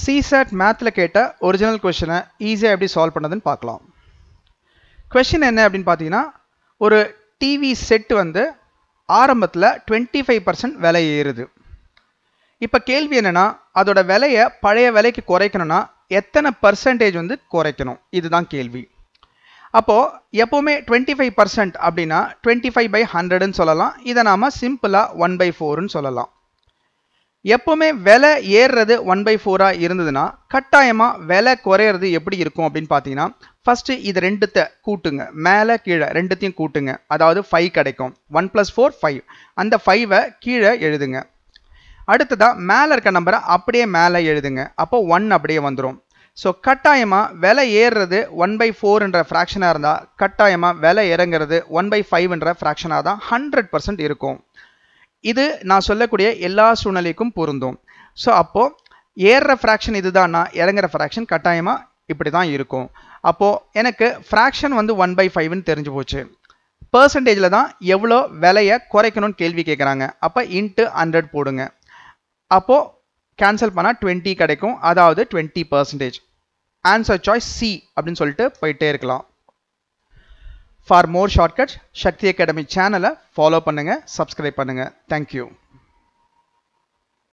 CSAT மேத்தில் கேட்ட original கொஷினை ஈஸியாக எப்படி சால்வ் பண்ணதுன்னு பார்க்கலாம் கொஷின் என்ன அப்படின்னு பார்த்தீங்கன்னா ஒரு டிவி செட் வந்து ஆரம்பத்தில் டுவெண்ட்டி ஃபைவ் பர்சன்ட் விலை ஏறுது இப்போ கேள்வி என்னென்னா அதோட விலையை பழைய விலைக்கு குறைக்கணும்னா எத்தனை பர்சன்டேஜ் வந்து குறைக்கணும் இதுதான் கேள்வி அப்போது எப்போவுமே டுவெண்ட்டி ஃபைவ் பர்சன்ட் அப்படின்னா டுவெண்ட்டி ஃபைவ் பை ஹண்ட்ரடுன்னு சொல்லலாம் இதை நாம் சிம்பிளாக ஒன் பை ஃபோருன்னு சொல்லலாம் எப்போவுமே விலை ஏறுறது ஒன் பை ஃபோராக இருந்ததுன்னா கட்டாயமாக விலை குறையிறது எப்படி இருக்கும் அப்படின்னு பார்த்தீங்கன்னா ஃபஸ்ட்டு இது ரெண்டுத்தை கூட்டுங்க மேலே கீழே ரெண்டுத்தையும் கூட்டுங்க அதாவது ஃபைவ் கிடைக்கும் ஒன் ப்ளஸ் ஃபோர் ஃபைவ் அந்த ஃபைவை கீழே எழுதுங்க அடுத்ததாக மேலே இருக்க நம்பரை அப்படியே மேலே எழுதுங்க அப்போ ஒன் அப்படியே வந்துடும் ஸோ கட்டாயமாக விலை ஏறுறது ஒன் பை ஃபோர்ன்ற ஃப்ராக்ஷனாக இருந்தால் கட்டாயமாக விலை இறங்குறது ஒன் பை ஃபைவ்ன்ற ஃப்ராக்ஷனாக தான் ஹண்ட்ரட் பர்சன்ட் இருக்கும் இது நான் சொல்லக்கூடிய எல்லா சூழ்நிலைக்கும் பொருந்தும் ஸோ அப்போது ஏறுற ஃப்ராக்ஷன் இதுதான்னா இறங்குற ஃப்ராக்ஷன் கட்டாயமாக இப்படி தான் இருக்கும் அப்போது எனக்கு ஃப்ராக்ஷன் வந்து ஒன் பை ஃபைவ்னு தெரிஞ்சு போச்சு பர்சன்டேஜில் தான் எவ்வளோ விலையை குறைக்கணும்னு கேள்வி கேட்குறாங்க அப்போ இன்ட்டு ஹண்ட்ரட் போடுங்க அப்போது கேன்சல் பண்ணால் டுவெண்ட்டி கிடைக்கும் அதாவது twenty percentage answer choice C அப்படின்னு சொல்லிட்டு போயிட்டே இருக்கலாம் for more shortcuts Sakthi academy சேனலை ஃபாலோ பண்ணுங்கள் சப்ஸ்கிரைப் பண்ணுங்கள் தேங்க்யூ